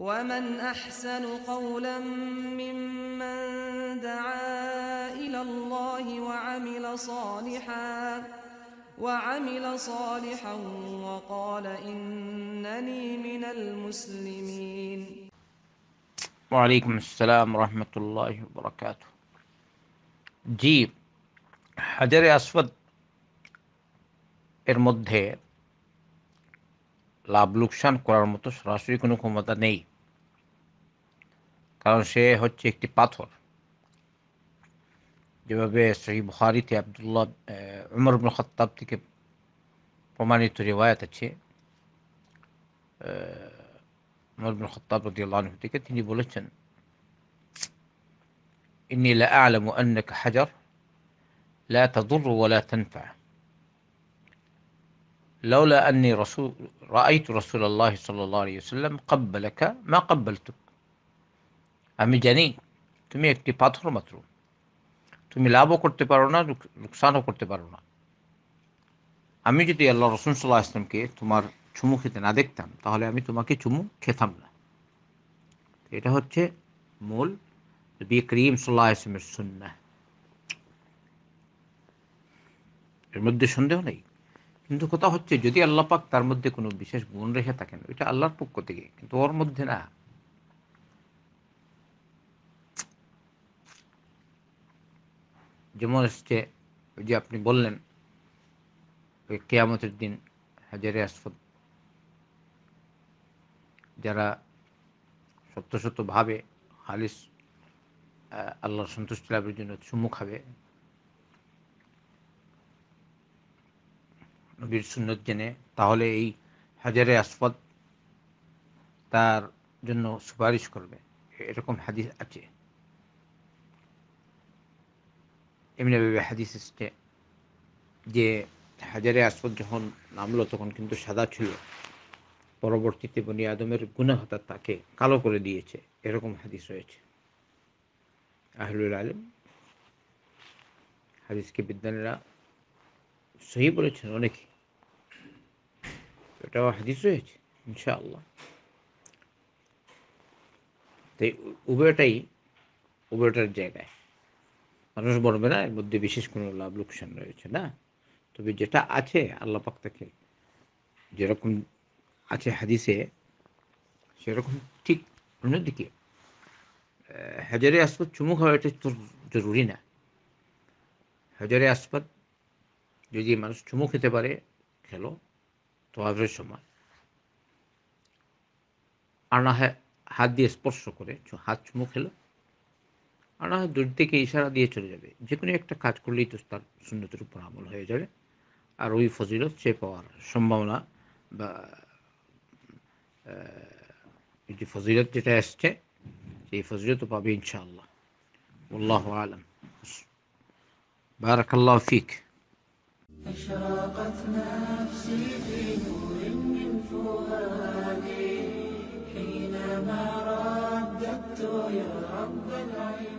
ومن أحسن قولا ممن دعا إلى الله وعمل صالحا وعمل صالحا وقال إنني من المسلمين وعليكم السلام ورحمة الله وبركاته جيب حجر اسود এর মধ্যে লাভ লোকসান করার মতো সরাসরি কোনো ক্ষমতা নেই شيء কারণ সে হচ্ছে একটি পাথর যেভাবে শ্রী বুখারিতে আবদুল্লাহ উমর বিন খত্তাব থেকে প্রমাণিত রেওয়ায়ত عمر بن الخطاب رضي الله عنه থেকে তিনি বলেছেন إني لا أعلم أنك حجر لا تضر ولا تنفع لولا أني رسول رأيت رسول الله صلى الله عليه وسلم قبلك ما قبلتك আমি জানি তুমি একটি পাথর মাত্র তুমি লাভও করতে পারো না লোকসানও করতে পারো না আমি যদি আল্লাহ রসুন সাল্লাহ আসলামকে তোমার চুমু খেতে না দেখতাম তাহলে আমি তোমাকে চুমু খেতাম না এটা হচ্ছে মূল নবী করিম সাল্লাহ আসলামের সুন্না এর মধ্যে সন্দেহ নেই কিন্তু কথা হচ্ছে যদি আল্লাপাক তার মধ্যে কোনো বিশেষ গুণ রেখে থাকেন ওইটা আল্লাহর পক্ষ থেকে কিন্তু ওর মধ্যে না যেমন এসছে যে আপনি বললেন ওই কেয়ামতের দিন হাজারে আসফত যারা সত্য সত্যভাবে হালিস আল্লাহর সন্তুষ্টি লাভের জন্য চুমু হবে নবীর সুন্নত জেনে তাহলে এই হাজারে আসফত তার জন্য সুপারিশ করবে এরকম হাদিস আছে এমনি হাদিস এসছে যে হাজারে আসর যখন নামলো তখন কিন্তু সাদা ছিল পরবর্তীতে বনি আদমের গুণাহতা তাকে কালো করে দিয়েছে এরকম হাদিস রয়েছে আহলুল আলম হাদিসকে বিজ্ঞানীরা সহি বলেছেন অনেকে এটাও হাদিস রয়েছে ইনশাআল্লাহ তাই উভয়টাই উভয়টার জায়গায় মানুষ বলবে না এর মধ্যে বিশেষ কোনো লাভ লোকসান রয়েছে না তবে যেটা আছে আল্লাহ পাক তাকে যেরকম আছে হাদিসে সেরকম ঠিক অন্যদিকে হাজারে আসপাত চুমু খাওয়া এটা জরুরি না হাজারে আসপাত যদি মানুষ চুমু খেতে পারে খেলো তো তোয়াবের সময় আর না হাত দিয়ে স্পর্শ করে হাত চুমু খেলো আল্লাহ দূর থেকে ইশারা দিয়ে চলে যাবে যে কোনো একটা কাজ করলেই তো তার সুন্দর উপর আমল হয়ে যাবে আর ওই ফজিলত সে পাওয়ার সম্ভাবনা বা যে ফজিলত যেটা আসছে সেই ফজিলত পাবে ইনশাআল্লাহ والله أعلم بارك الله فيك أشرقت نفسي في نور من فؤادي حينما رددت يا رب العالمين